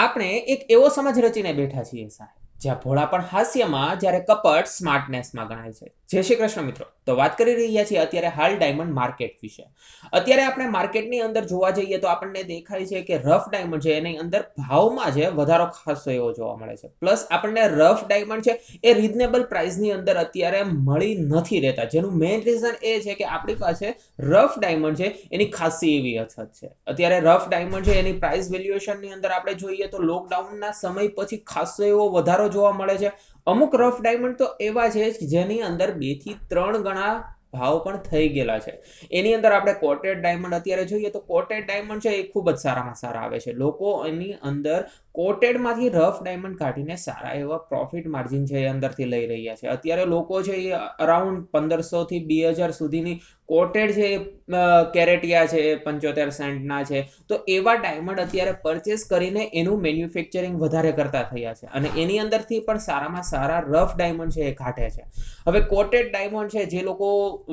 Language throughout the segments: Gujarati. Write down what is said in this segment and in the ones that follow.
આપણે એક એવો સમાજ રચીને બેઠા છીએ સાહેબ જ્યાં ભોળાપણ હાસ્યમાં જ્યારે કપટ સ્માર્ટનેસમાં ગણાય છે જય શ્રી કૃષ્ણ મિત્રો તો વાત કરી રહ્યા છીએ અત્યારે હાલ ડાયમંડ માર્કેટ વિશે અત્યારે આપણે માર્કેટની અંદર જોવા જઈએ તો આપણને દેખાય છે કે રફ ડાયમંડ છે એની અંદર ભાવમાં છે વધારો ખાસો એવો જોવા મળે છે પ્લસ આપણને રફ ડાયમંડ છે એ રિઝનેબલ પ્રાઇસની અંદર અત્યારે મળી નથી રહેતા જેનું મેઇન રીઝન એ છે કે આપણી પાસે રફ ડાયમંડ છે એની ખાસી એવી અછત છે અત્યારે રફ ડાયમંડ છે એની પ્રાઇસ વેલ્યુએશનની અંદર આપણે જોઈએ તો લોકડાઉનના સમય પછી ખાસો એવો વધારો જોવા મળે છે અમુક રફ ડાયમંડ તો એવા છે જેની અંદર બેથી ત્રણ ગણા ભાવ પણ થઈ ગયેલા છે એની અંદર આપણે કોટેડ ડાયમંડ અત્યારે જોઈએ તો કોટેડ ડાયમંડ છે એ ખૂબ જ સારામાં સારા આવે છે લોકો એની અંદર કોટેડમાંથી રફ ડાયમંડ કાઢીને સારા એવા પ્રોફિટ માર્જિન છે એ અંદરથી લઈ રહ્યા છે અત્યારે લોકો છે એ અરાઉન્ડ પંદરસોથી બે હજાર સુધીની કોટેડ છે એ કેરેટિયા છે પંચોતેર સેન્ટના છે તો એવા ડાયમંડ અત્યારે પરચેસ કરીને એનું મેન્યુફેક્ચરિંગ વધારે કરતા થયા છે અને એની અંદરથી પણ સારામાં સારા રફ ડાયમંડ છે એ કાઢે છે હવે કોટેડ ડાયમંડ છે જે લોકો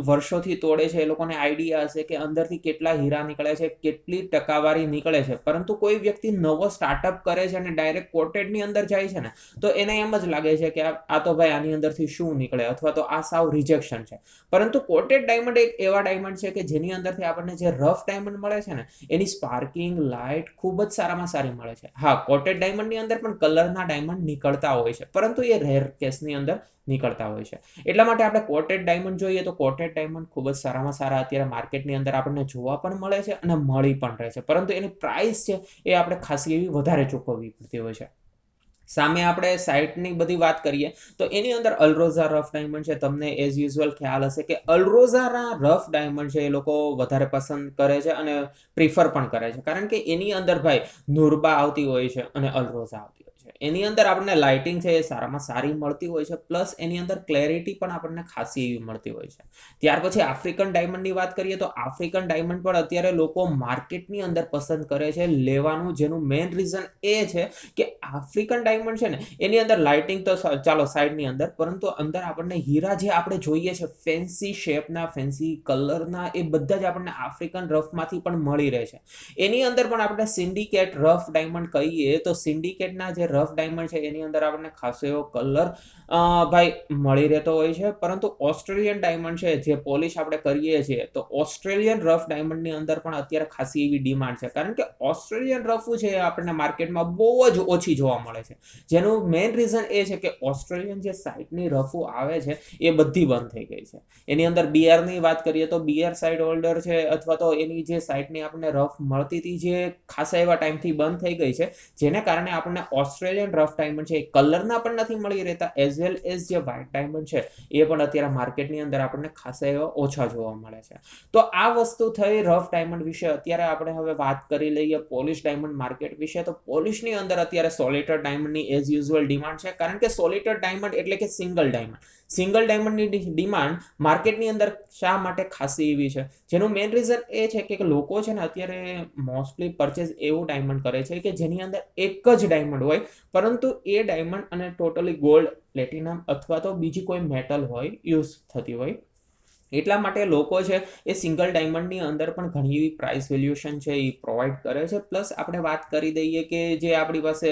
વર્ષોથી તોડે છે એ લોકોને આઈડિયા હશે કે અંદરથી કેટલા હીરા નીકળે છે કેટલી ટકાવારી નીકળે છે પરંતુ કોઈ વ્યક્તિ નવો સ્ટાર્ટઅપ કરે છે અને ડાયરેક્ટ કોટેડની અંદર જાય છે ને તો એને એમ જ લાગે છે કે આ તો ભાઈ આની અંદરથી શું નીકળે અથવા તો આ સાવ રિજેક્શન છે પરંતુ કોટેડ ડાયમંડ એક એવા ડાયમંડ છે કે જેની અંદરથી આપણને જે રફ ડાયમંડ મળે છે ને એની સ્પાર્કિંગ લાઇટ ખૂબ જ સારામાં સારી મળે છે હા કોટેડ ડાયમંડની અંદર પણ કલરના ડાયમંડ નીકળતા હોય છે પરંતુ એ રેર કેસની અંદર નીકળતા હોય છે એટલા માટે આપણે કોટેડ ડાયમંડ જોઈએ તો કોટેડ કોટેડ ડાયમંડ ખૂબ જ સારામાં સારા અત્યારે માર્કેટની અંદર આપણને જોવા પણ મળે છે અને મળી પણ રહે છે પરંતુ એની પ્રાઇસ છે એ આપણે ખાસી એવી વધારે ચૂકવવી પડતી હોય છે સામે આપણે સાઇટની બધી વાત કરીએ તો એની અંદર અલરોઝા રફ ડાયમંડ છે તમને એઝ યુઝ્યુઅલ ખ્યાલ હશે કે અલરોઝાના રફ ડાયમંડ છે એ લોકો વધારે પસંદ કરે છે અને પ્રિફર પણ કરે છે કારણ કે એની અંદર ભાઈ નુરબા આવતી હોય છે અને અલરોઝા આવતી હોય છે એની અંદર આપણને લાઇટિંગ છે એ સારામાં સારી મળતી હોય છે પ્લસ એની અંદર ક્લેરિટી પણ આપણને ખાસી એવી મળતી હોય છે ત્યાર પછી આફ્રિકન ડાયમંડની વાત કરીએ તો આફ્રિકન ડાયમંડ પણ અત્યારે લોકો માર્કેટની અંદર પસંદ કરે છે લેવાનું જેનું મેઇન રીઝન એ છે કે આફ્રિકન ડાયમંડ છે ને એની અંદર લાઇટિંગ તો ચાલો સાઈડની અંદર પરંતુ અંદર આપણને હીરા જે આપણે જોઈએ છે ફેન્સી શેપના ફેન્સી કલરના એ બધા જ આપણને આફ્રિકન રફમાંથી પણ મળી રહે છે એની અંદર પણ આપણે સિન્ડિકેટ રફ ડાયમંડ કહીએ તો સિન્ડિકેટના જે રફ રફ ડાયમંડ છે એની અંદર આપણને ખાસો એવો કલર ભાઈ મળી રહેતો હોય છે પરંતુ ઓસ્ટ્રેલિયન ડાયમંડ છે જે પોલિશ આપણે કરીએ છીએ તો ઓસ્ટ્રેલિયન રફ ડાયમંડની અંદર પણ અત્યારે ખાસી એવી ડિમાન્ડ છે કારણ કે ઓસ્ટ્રેલિયન રફું છે એ આપણને માર્કેટમાં બહુ જ ઓછી જોવા મળે છે જેનું મેઇન રીઝન એ છે કે ઓસ્ટ્રેલિયન જે સાઇટની રફો આવે છે એ બધી બંધ થઈ ગઈ છે એની અંદર બીઆરની વાત કરીએ તો બીઆર સાઇડ હોલ્ડર છે અથવા તો એની જે સાઇટની આપણને રફ મળતી હતી જે ખાસા એવા ટાઈમથી બંધ થઈ ગઈ છે જેને કારણે આપણને ઓસ્ટ્રેલિયા ઓસ્ટ્રેલિયન રફ ડાયમંડ છે એ કલરના પણ નથી મળી રહેતા એઝ વેલ એઝ જે વ્હાઇટ ડાયમંડ છે એ પણ અત્યારે માર્કેટની અંદર આપણને ખાસા એવા ઓછા જોવા મળે છે તો આ વસ્તુ થઈ રફ ડાયમંડ વિશે અત્યારે આપણે હવે વાત કરી લઈએ પોલિશ ડાયમંડ માર્કેટ વિશે તો પોલિશની અંદર અત્યારે સોલિટર ડાયમંડની એઝ યુઝ્યુઅલ ડિમાન્ડ છે કારણ કે સોલિટર ડાયમંડ એટલે કે સિંગલ ડાયમંડ સિંગલ ડાયમંડની ડિમાન્ડ માર્કેટની અંદર શા માટે ખાસી એવી છે જેનું મેઇન રીઝન એ છે કે લોકો છે ને અત્યારે મોસ્ટલી પરચેઝ એવું ડાયમંડ કરે છે કે જેની અંદર એક જ ડાયમંડ હોય પરંતુ એ ડાયમંડ અને ટોટલી ગોલ્ડ પ્લેટિનમ અથવા તો બીજી કોઈ મેટલ હોય યુઝ થતી હોય એટલા માટે લોકો છે એ સિંગલ ડાયમંડની અંદર પણ ઘણી એવી પ્રાઇસ વેલ્યુએશન છે એ પ્રોવાઈડ કરે છે પ્લસ આપણે વાત કરી દઈએ કે જે આપણી પાસે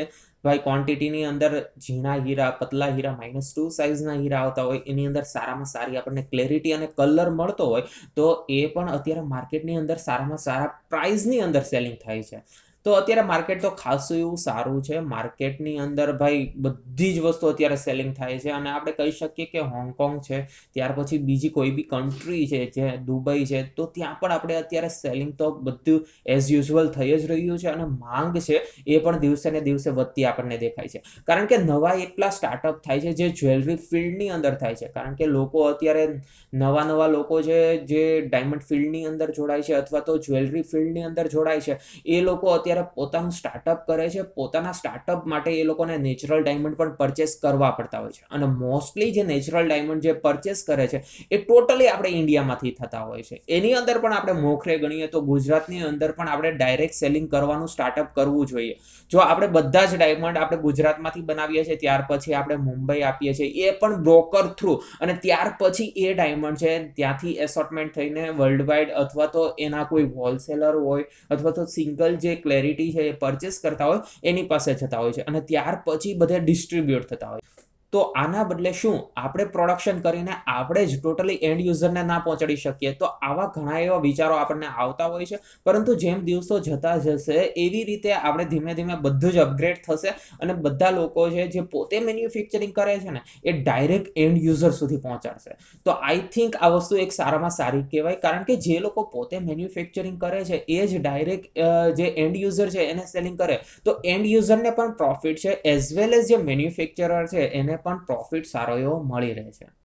ભાઈ ક્વોન્ટિટીની અંદર ઝીણા હીરા પતલા હીરા માઇનસ ટુ સાઇઝના હીરા આવતા હોય એની અંદર સારામાં સારી આપણને ક્લેરિટી અને કલર મળતો હોય તો એ પણ અત્યારે માર્કેટની અંદર સારામાં સારા પ્રાઇઝની અંદર સેલિંગ થાય છે તો અત્યારે માર્કેટ તો ખાસું એવું સારું છે માર્કેટની અંદર ભાઈ બધી જ વસ્તુ અત્યારે સેલિંગ થાય છે અને આપણે કહી શકીએ કે હોંગકોંગ છે ત્યાર પછી બીજી કોઈ બી કન્ટ્રી છે જે દુબઈ છે તો ત્યાં પણ આપણે અત્યારે સેલિંગ તો બધું એઝ યુઝ્યુઅલ થઈ જ રહ્યું છે અને માંગ છે એ પણ દિવસે ને દિવસે વધતી આપણને દેખાય છે કારણ કે નવા એટલા સ્ટાર્ટઅપ થાય છે જે જ્વેલરી ફિલ્ડની અંદર થાય છે કારણ કે લોકો અત્યારે નવા નવા લોકો છે જે ડાયમંડ ફિલ્ડની અંદર જોડાય છે અથવા તો જ્વેલરી ફિલ્ડની અંદર જોડાય છે એ લોકો અત્યારે જ્યારે પોતાનું સ્ટાર્ટઅપ કરે છે પોતાના સ્ટાર્ટઅપ માટે એ લોકોને નેચરલ ડાયમંડ પણ પરચેસ કરવા પડતા હોય છે અને મોસ્ટલી જે નેચરલ ડાયમંડ જે પરચેસ કરે છે એ ટોટલી આપણે ઇન્ડિયામાંથી થતા હોય છે એની અંદર પણ આપણે મોખરે ગણીએ તો ગુજરાતની અંદર પણ આપણે ડાયરેક્ટ સેલિંગ કરવાનું સ્ટાર્ટઅપ કરવું જોઈએ જો આપણે બધા જ ડાયમંડ આપણે ગુજરાતમાંથી બનાવીએ છીએ ત્યાર પછી આપણે મુંબઈ આપીએ છીએ એ પણ બ્રોકર થ્રુ અને ત્યાર પછી એ ડાયમંડ છે ત્યાંથી એસોર્ટમેન્ટ થઈને વર્લ્ડ વાઇડ અથવા તો એના કોઈ હોલસેલર હોય અથવા તો સિંગલ જે ક્લે ક્લેરિટી છે એ પરચેસ કરતા હોય એની પાસે જતા હોય છે અને ત્યાર પછી બધા ડિસ્ટ્રીબ્યુટ થતા હોય તો આના બદલે શું આપણે પ્રોડક્શન કરીને આપણે જ ટોટલી એન્ડ યુઝરને ના પહોંચાડી શકીએ તો આવા ઘણા એવા વિચારો આપણને આવતા હોય છે પરંતુ જેમ દિવસો જતા જશે એવી રીતે આપણે ધીમે ધીમે બધું જ અપગ્રેડ થશે અને બધા લોકો છે જે પોતે મેન્યુફેક્ચરિંગ કરે છે ને એ ડાયરેક્ટ એન્ડ યુઝર સુધી પહોંચાડશે તો આઈ થિંક આ વસ્તુ એક સારામાં સારી કહેવાય કારણ કે જે લોકો પોતે મેન્યુફેક્ચરિંગ કરે છે એ જ ડાયરેક્ટ જે એન્ડ યુઝર છે એને સેલિંગ કરે તો એન્ડ યુઝરને પણ પ્રોફિટ છે એઝ વેલ એઝ જે મેન્યુફેક્ચરર છે એને પણ પ્રોફિટ સારો એવો મળી રહે છે